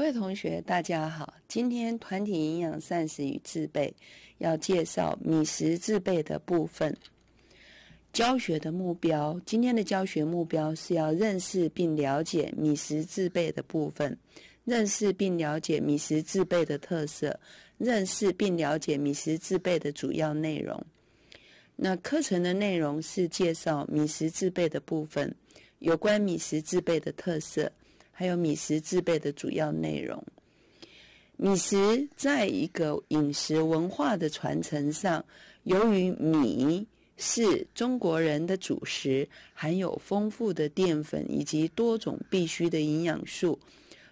各位同学，大家好。今天团体营养膳食与制备要介绍米食制备的部分。教学的目标，今天的教学目标是要认识并了解米食制备的部分，认识并了解米食制备的特色，认识并了解米食制备的主要内容。那课程的内容是介绍米食制备的部分，有关米食制备的特色。还有米食制备的主要内容。米食在一个饮食文化的传承上，由于米是中国人的主食，含有丰富的淀粉以及多种必需的营养素，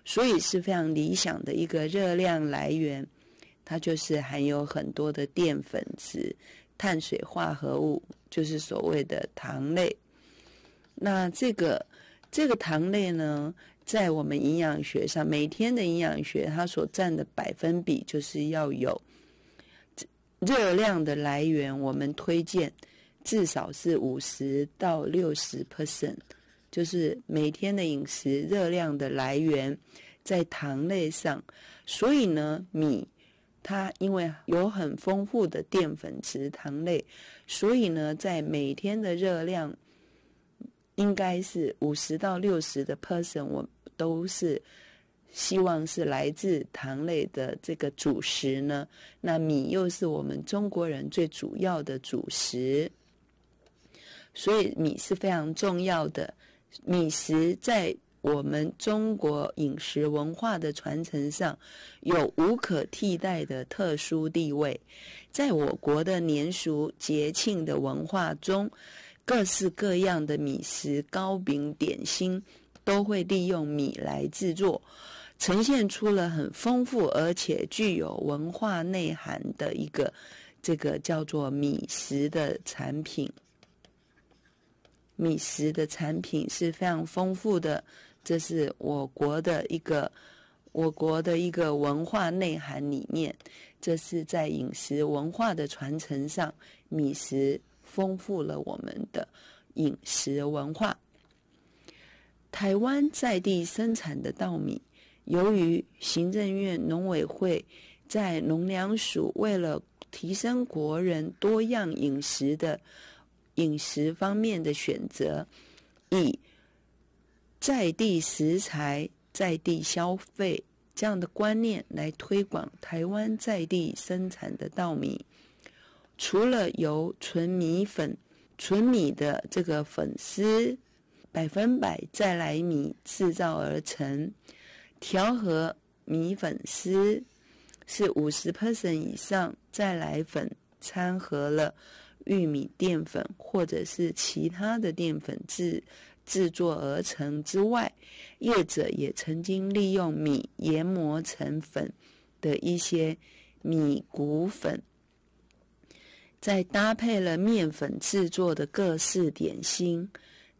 所以是非常理想的一个热量来源。它就是含有很多的淀粉质、碳水化合物，就是所谓的糖类。那这个这个糖类呢？在我们营养学上，每天的营养学它所占的百分比，就是要有热量的来源。我们推荐至少是五十到六十 percent，就是每天的饮食热量的来源在糖类上。所以呢，米它因为有很丰富的淀粉质糖类，所以呢，在每天的热量应该是五十到六十的 p e r s o n 我都是希望是来自糖类的这个主食呢。那米又是我们中国人最主要的主食，所以米是非常重要的。米食在我们中国饮食文化的传承上有无可替代的特殊地位。在我国的年俗节庆的文化中，各式各样的米食、糕饼、点心。都会利用米来制作，呈现出了很丰富而且具有文化内涵的一个这个叫做米食的产品。米食的产品是非常丰富的，这是我国的一个我国的一个文化内涵理念。这是在饮食文化的传承上，米食丰富了我们的饮食文化。台湾在地生产的稻米，由于行政院农委会在农粮署为了提升国人多样饮食的饮食方面的选择，以在地食材、在地消费这样的观念来推广台湾在地生产的稻米，除了由纯米粉、纯米的这个粉丝。百分百再来米制造而成，调和米粉丝是五十 percent 以上再来粉掺合了玉米淀粉或者是其他的淀粉制制作而成。之外，业者也曾经利用米研磨成粉的一些米谷粉，再搭配了面粉制作的各式点心。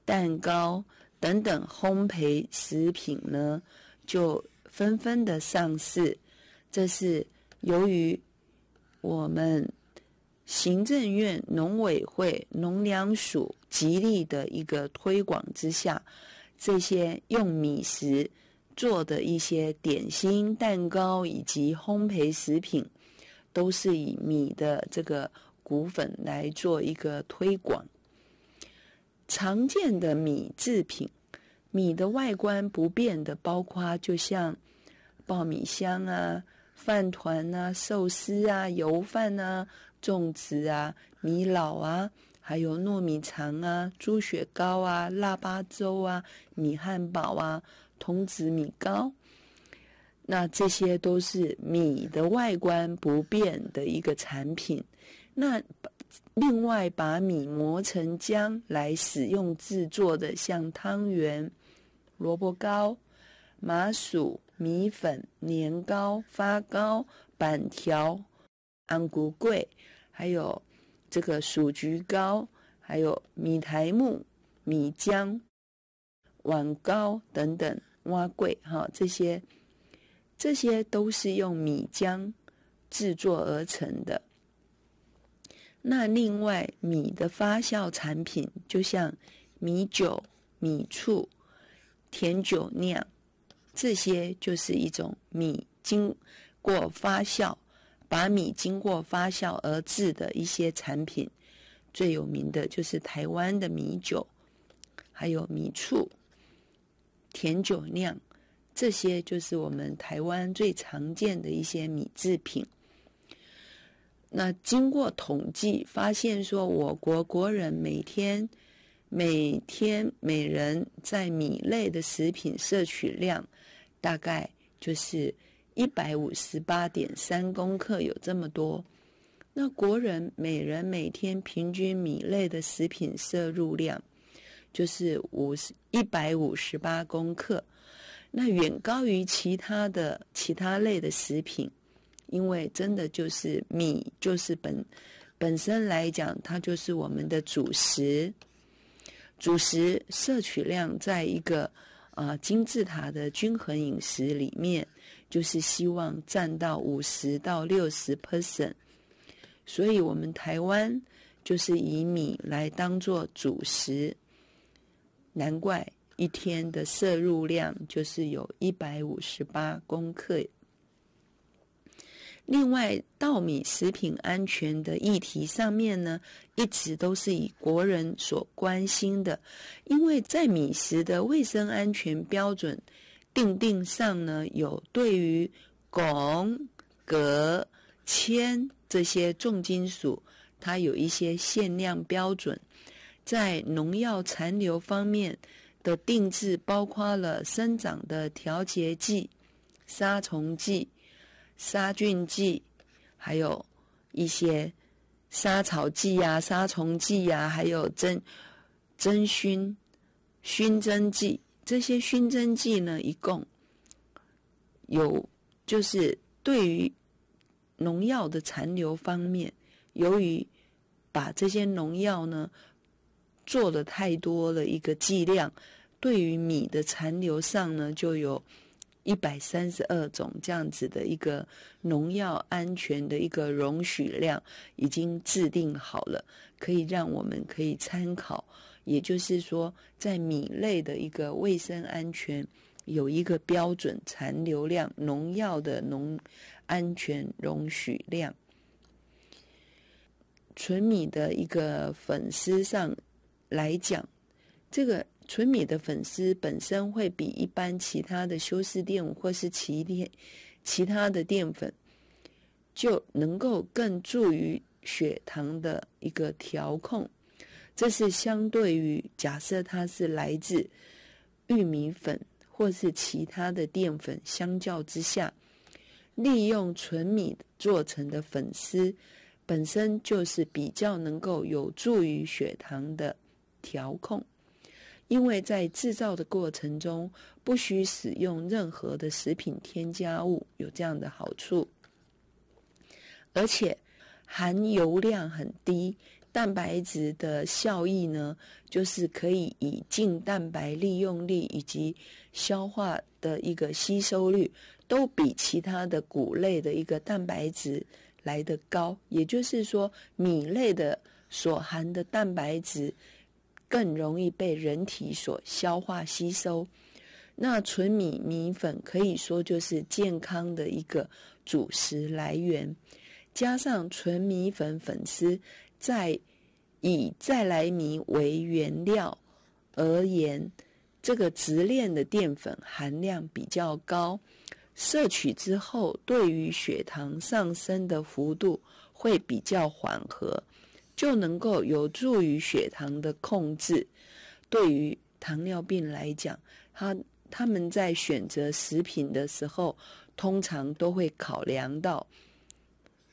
蛋糕等等烘焙食品呢，就纷纷的上市。这是由于我们行政院农委会农粮署极力的一个推广之下，这些用米食做的一些点心、蛋糕以及烘焙食品，都是以米的这个谷粉来做一个推广。常见的米制品，米的外观不变的，包括就像爆米香啊、饭团啊、寿司啊、油饭啊、粽子啊、米老啊，还有糯米肠啊、猪血糕啊、腊八粥啊、米汉堡啊、童子米糕，那这些都是米的外观不变的一个产品。那另外，把米磨成浆来使用制作的，像汤圆、萝卜糕、麻薯、米粉、年糕、发糕、板条、安骨桂，还有这个薯菊糕，还有米苔木、米浆、碗糕等等，挖桂哈，这些这些都是用米浆制作而成的。那另外，米的发酵产品就像米酒、米醋、甜酒酿，这些就是一种米经过发酵，把米经过发酵而制的一些产品。最有名的就是台湾的米酒，还有米醋、甜酒酿，这些就是我们台湾最常见的一些米制品。那经过统计发现，说我国国人每天、每天每人在米类的食品摄取量，大概就是一百五十八点三公克，有这么多。那国人每人每天平均米类的食品摄入量，就是五十一百五十八公克，那远高于其他的其他类的食品。因为真的就是米，就是本本身来讲，它就是我们的主食。主食摄取量在一个啊金字塔的均衡饮食里面，就是希望占到五十到六十 percent。所以，我们台湾就是以米来当做主食，难怪一天的摄入量就是有一百五十八公克。另外，稻米食品安全的议题上面呢，一直都是以国人所关心的，因为在米食的卫生安全标准定定上呢，有对于汞、镉、铅这些重金属，它有一些限量标准；在农药残留方面的定制，包括了生长的调节剂、杀虫剂。杀菌剂，还有一些杀草剂呀、杀虫剂呀，还有真真熏熏蒸剂。这些熏蒸剂呢，一共有就是对于农药的残留方面，由于把这些农药呢做的太多了一个剂量，对于米的残留上呢，就有。一百三十二种这样子的一个农药安全的一个容许量已经制定好了，可以让我们可以参考。也就是说，在米类的一个卫生安全有一个标准残留量，农药的农安全容许量。纯米的一个粉丝上来讲，这个。纯米的粉丝本身会比一般其他的修饰淀粉或是其电、其他的淀粉就能够更助于血糖的一个调控。这是相对于假设它是来自玉米粉或是其他的淀粉相较之下，利用纯米做成的粉丝本身就是比较能够有助于血糖的调控。因为在制造的过程中不需使用任何的食品添加物，有这样的好处，而且含油量很低。蛋白质的效益呢，就是可以以净蛋白利用率以及消化的一个吸收率，都比其他的谷类的一个蛋白质来得高。也就是说，米类的所含的蛋白质。更容易被人体所消化吸收。那纯米米粉可以说就是健康的一个主食来源。加上纯米粉粉丝，在以再来米为原料而言，这个直链的淀粉含量比较高，摄取之后对于血糖上升的幅度会比较缓和。就能够有助于血糖的控制。对于糖尿病来讲，他他们在选择食品的时候，通常都会考量到，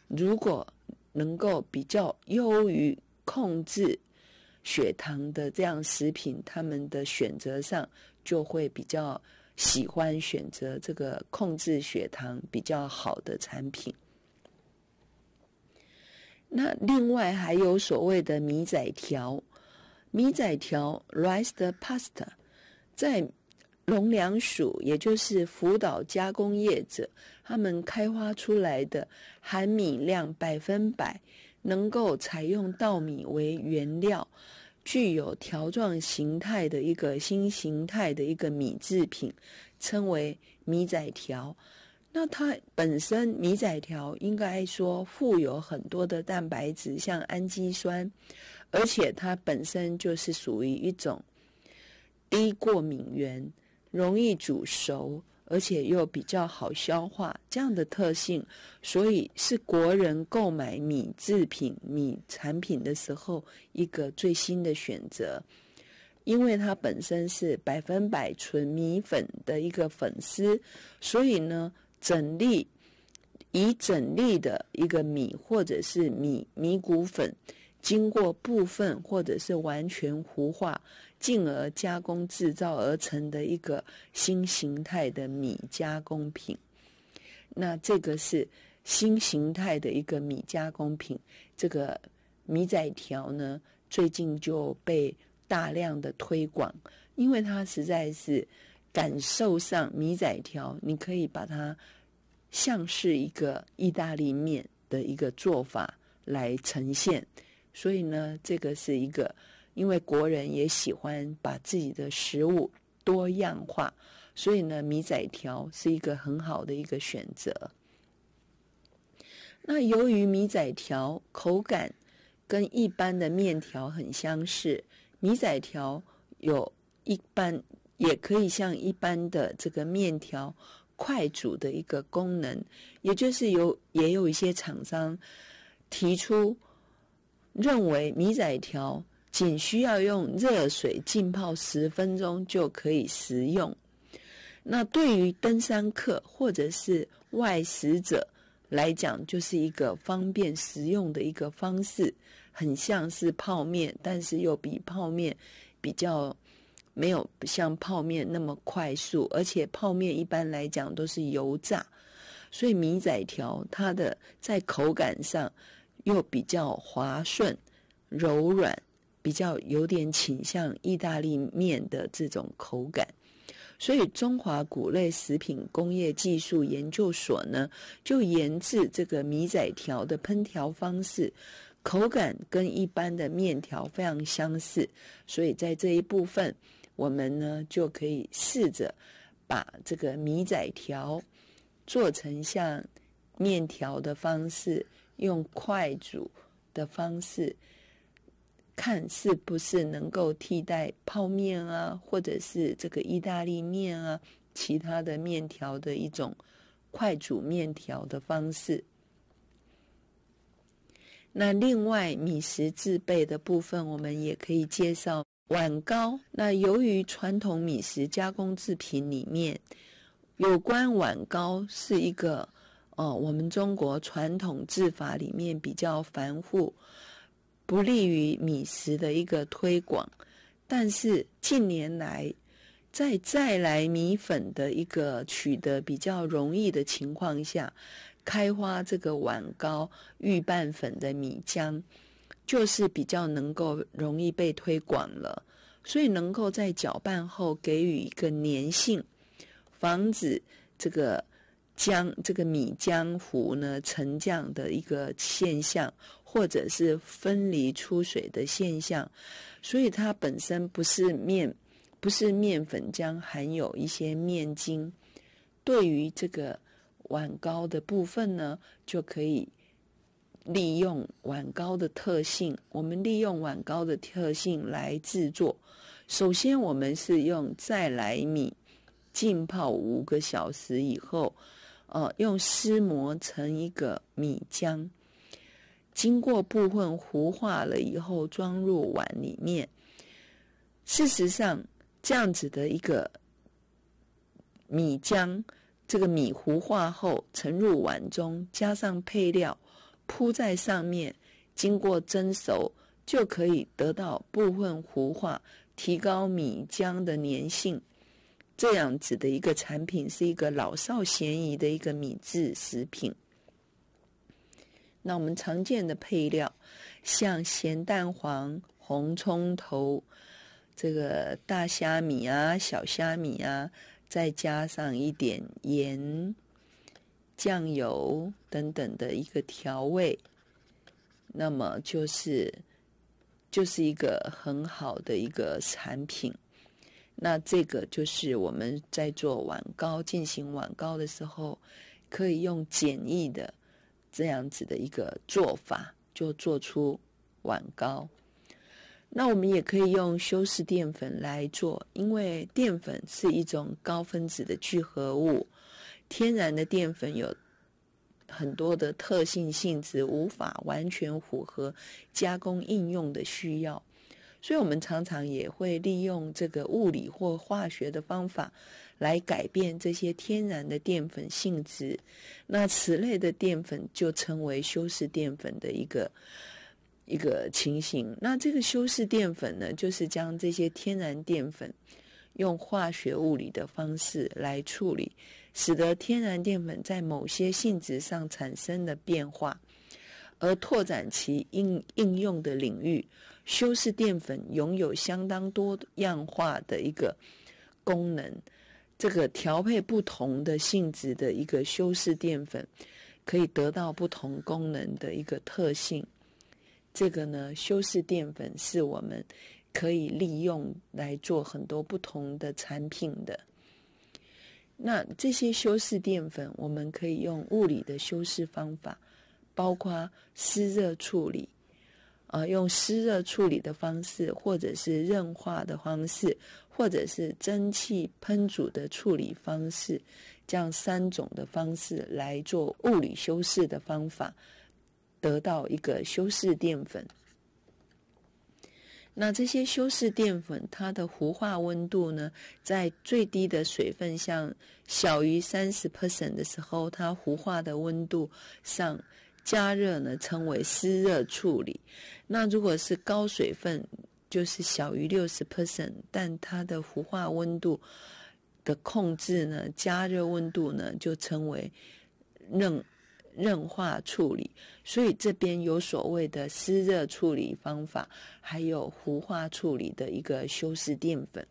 如果能够比较优于控制血糖的这样食品，他们的选择上就会比较喜欢选择这个控制血糖比较好的产品。那另外还有所谓的米仔条，米仔条 （rice the pasta） 在农粮署，也就是辅导加工业者，他们开发出来的含米量百分百，能够采用稻米为原料，具有条状形态的一个新形态的一个米制品，称为米仔条。那它本身米仔条应该说富有很多的蛋白质，像氨基酸，而且它本身就是属于一种低过敏源，容易煮熟，而且又比较好消化这样的特性，所以是国人购买米制品、米产品的时候一个最新的选择，因为它本身是百分百纯米粉的一个粉丝，所以呢。整粒以整粒的一个米或者是米米谷粉，经过部分或者是完全糊化，进而加工制造而成的一个新形态的米加工品。那这个是新形态的一个米加工品。这个米仔条呢，最近就被大量的推广，因为它实在是。感受上米仔条，你可以把它像是一个意大利面的一个做法来呈现。所以呢，这个是一个，因为国人也喜欢把自己的食物多样化，所以呢，米仔条是一个很好的一个选择。那由于米仔条口感跟一般的面条很相似，米仔条有一般。也可以像一般的这个面条快煮的一个功能，也就是有也有一些厂商提出，认为米仔条仅需要用热水浸泡十分钟就可以食用。那对于登山客或者是外食者来讲，就是一个方便食用的一个方式，很像是泡面，但是又比泡面比较。没有像泡面那么快速，而且泡面一般来讲都是油炸，所以米仔条它的在口感上又比较滑顺、柔软，比较有点倾向意大利面的这种口感。所以中华谷类食品工业技术研究所呢，就研制这个米仔条的烹调方式，口感跟一般的面条非常相似，所以在这一部分。我们呢就可以试着把这个米仔条做成像面条的方式，用快煮的方式，看是不是能够替代泡面啊，或者是这个意大利面啊，其他的面条的一种快煮面条的方式。那另外米食制备的部分，我们也可以介绍。碗糕，那由于传统米食加工制品里面有关碗糕是一个，哦，我们中国传统制法里面比较繁复，不利于米食的一个推广。但是近年来，在再来米粉的一个取得比较容易的情况下，开发这个碗糕预拌粉的米浆。就是比较能够容易被推广了，所以能够在搅拌后给予一个粘性，防止这个浆、这个米浆糊呢沉降的一个现象，或者是分离出水的现象。所以它本身不是面，不是面粉浆，含有一些面筋。对于这个碗糕的部分呢，就可以。利用碗糕的特性，我们利用碗糕的特性来制作。首先，我们是用再来米浸泡五个小时以后，呃，用湿磨成一个米浆，经过部分糊化了以后，装入碗里面。事实上，这样子的一个米浆，这个米糊化后盛入碗中，加上配料。铺在上面，经过蒸熟就可以得到部分糊化，提高米浆的粘性。这样子的一个产品是一个老少咸宜的一个米制食品。那我们常见的配料，像咸蛋黄、红葱头，这个大虾米啊、小虾米啊，再加上一点盐。酱油等等的一个调味，那么就是就是一个很好的一个产品。那这个就是我们在做碗糕进行碗糕的时候，可以用简易的这样子的一个做法，就做出碗糕。那我们也可以用修饰淀粉来做，因为淀粉是一种高分子的聚合物。天然的淀粉有很多的特性性质无法完全符合加工应用的需要，所以我们常常也会利用这个物理或化学的方法来改变这些天然的淀粉性质。那此类的淀粉就称为修饰淀粉的一个一个情形。那这个修饰淀粉呢，就是将这些天然淀粉。用化学物理的方式来处理，使得天然淀粉在某些性质上产生的变化，而拓展其应应用的领域。修饰淀粉拥有相当多样化的一个功能，这个调配不同的性质的一个修饰淀粉，可以得到不同功能的一个特性。这个呢，修饰淀粉是我们。可以利用来做很多不同的产品的。那这些修饰淀粉，我们可以用物理的修饰方法，包括湿热处理，啊，用湿热处理的方式，或者是润化的方式，或者是蒸汽喷煮的处理方式，这样三种的方式来做物理修饰的方法，得到一个修饰淀粉。那这些修饰淀粉，它的糊化温度呢，在最低的水分，像小于三十 percent 的时候，它糊化的温度上加热呢，称为湿热处理。那如果是高水分，就是小于六十 percent，但它的糊化温度的控制呢，加热温度呢，就称为冷韧化处理，所以这边有所谓的湿热处理方法，还有糊化处理的一个修饰淀粉。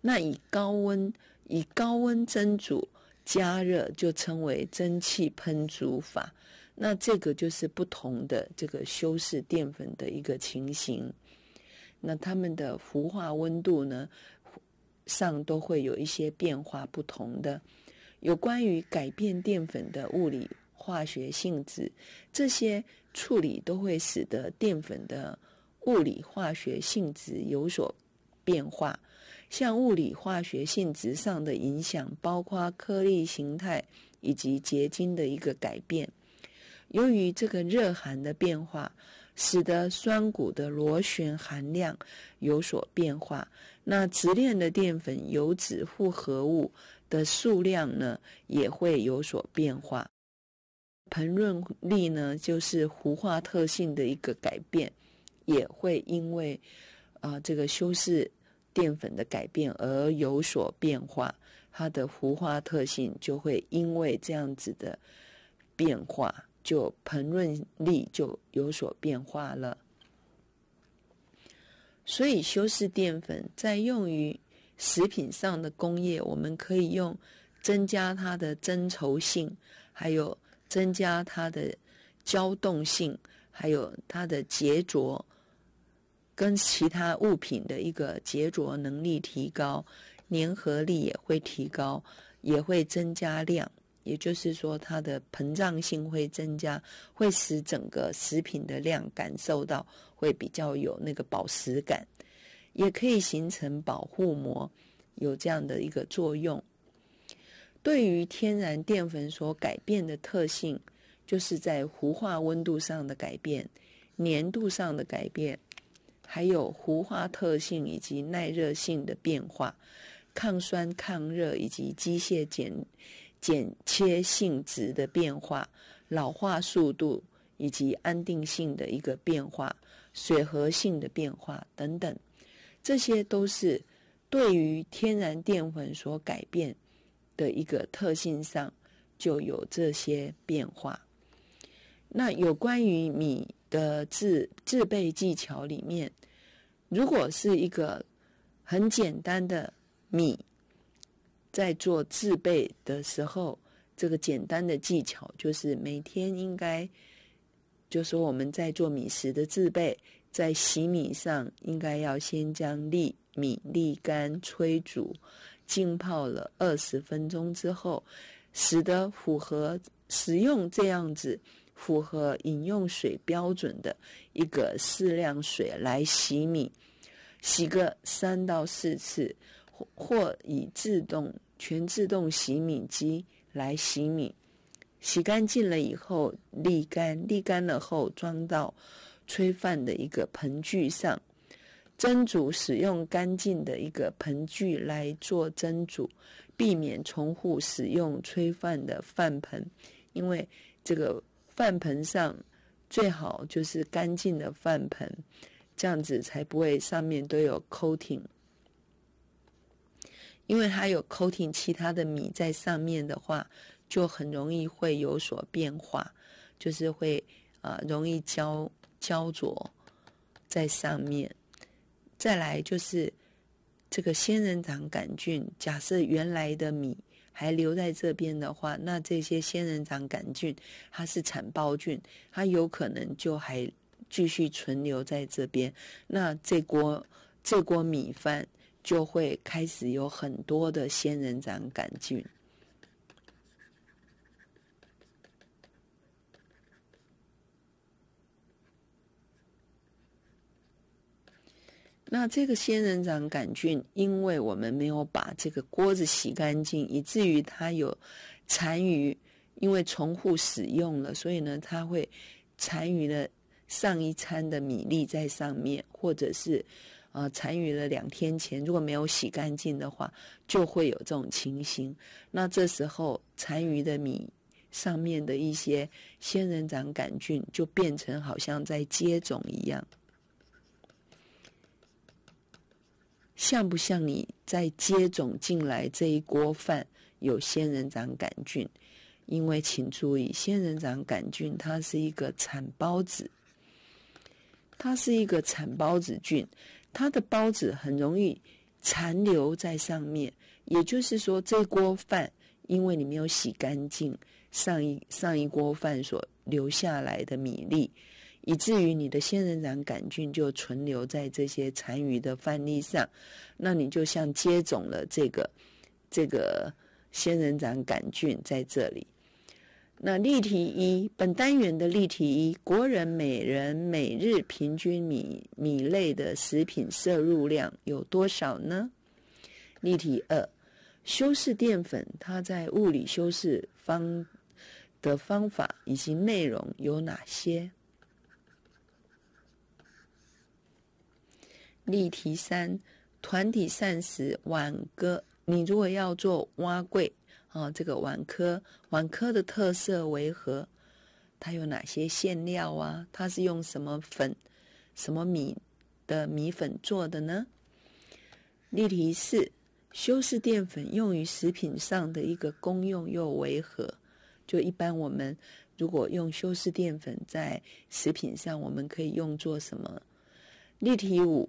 那以高温以高温蒸煮加热就称为蒸汽喷煮法。那这个就是不同的这个修饰淀粉的一个情形。那它们的糊化温度呢上都会有一些变化，不同的有关于改变淀粉的物理。化学性质这些处理都会使得淀粉的物理化学性质有所变化，像物理化学性质上的影响，包括颗粒形态以及结晶的一个改变。由于这个热焓的变化，使得酸骨的螺旋含量有所变化，那直链的淀粉油脂复合物的数量呢也会有所变化。膨润力呢，就是糊化特性的一个改变，也会因为啊这个修饰淀粉的改变而有所变化，它的糊化特性就会因为这样子的变化，就膨润力就有所变化了。所以修饰淀粉在用于食品上的工业，我们可以用增加它的增稠性，还有。增加它的胶动性，还有它的结着，跟其他物品的一个结着能力提高，粘合力也会提高，也会增加量。也就是说，它的膨胀性会增加，会使整个食品的量感受到会比较有那个饱食感，也可以形成保护膜，有这样的一个作用。对于天然淀粉所改变的特性，就是在糊化温度上的改变、粘度上的改变，还有糊化特性以及耐热性的变化、抗酸抗热以及机械剪剪切性质的变化、老化速度以及安定性的一个变化、水合性的变化等等，这些都是对于天然淀粉所改变。的一个特性上就有这些变化。那有关于米的制制备技巧里面，如果是一个很简单的米，在做制备的时候，这个简单的技巧就是每天应该，就说我们在做米食的制备，在洗米上应该要先将粒米沥干、催煮。浸泡了二十分钟之后，使得符合食用这样子符合饮用水标准的一个适量水来洗米，洗个三到四次，或或以自动全自动洗米机来洗米，洗干净了以后沥干，沥干了后装到炊饭的一个盆具上。蒸煮使用干净的一个盆具来做蒸煮，避免重复使用炊饭的饭盆，因为这个饭盆上最好就是干净的饭盆，这样子才不会上面都有 coating，因为它有 coating，其他的米在上面的话，就很容易会有所变化，就是会啊容易焦焦灼在上面。再来就是这个仙人掌杆菌。假设原来的米还留在这边的话，那这些仙人掌杆菌，它是产孢菌，它有可能就还继续存留在这边。那这锅这锅米饭就会开始有很多的仙人掌杆菌。那这个仙人掌杆菌，因为我们没有把这个锅子洗干净，以至于它有残余，因为重复使用了，所以呢，它会残余了上一餐的米粒在上面，或者是呃残余了两天前如果没有洗干净的话，就会有这种情形。那这时候残余的米上面的一些仙人掌杆菌就变成好像在接种一样。像不像你在接种进来这一锅饭有仙人掌杆菌？因为请注意，仙人掌杆菌它是一个产孢子，它是一个产孢子菌，它的孢子很容易残留在上面。也就是说，这锅饭因为你没有洗干净，上一上一锅饭所留下来的米粒。以至于你的仙人掌杆菌就存留在这些残余的范例上，那你就像接种了这个这个仙人掌杆菌在这里。那例题一，本单元的例题一，国人每人每日平均米米类的食品摄入量有多少呢？例题二，修饰淀粉它在物理修饰方的方法以及内容有哪些？例题三：团体膳食碗稞，你如果要做蛙桂啊，这个碗科碗科的特色为何？它有哪些馅料啊？它是用什么粉、什么米的米粉做的呢？例题四：修饰淀粉用于食品上的一个功用又为何？就一般我们如果用修饰淀粉在食品上，我们可以用作什么？例题五。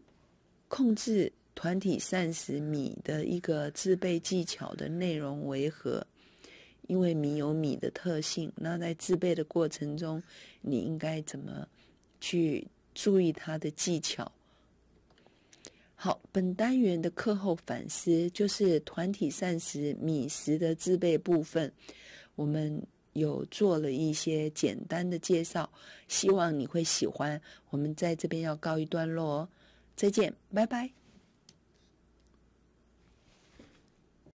控制团体膳食米的一个制备技巧的内容为何？因为米有米的特性，那在制备的过程中，你应该怎么去注意它的技巧？好，本单元的课后反思就是团体膳食米食的制备部分，我们有做了一些简单的介绍，希望你会喜欢。我们在这边要告一段落哦。再见，拜拜。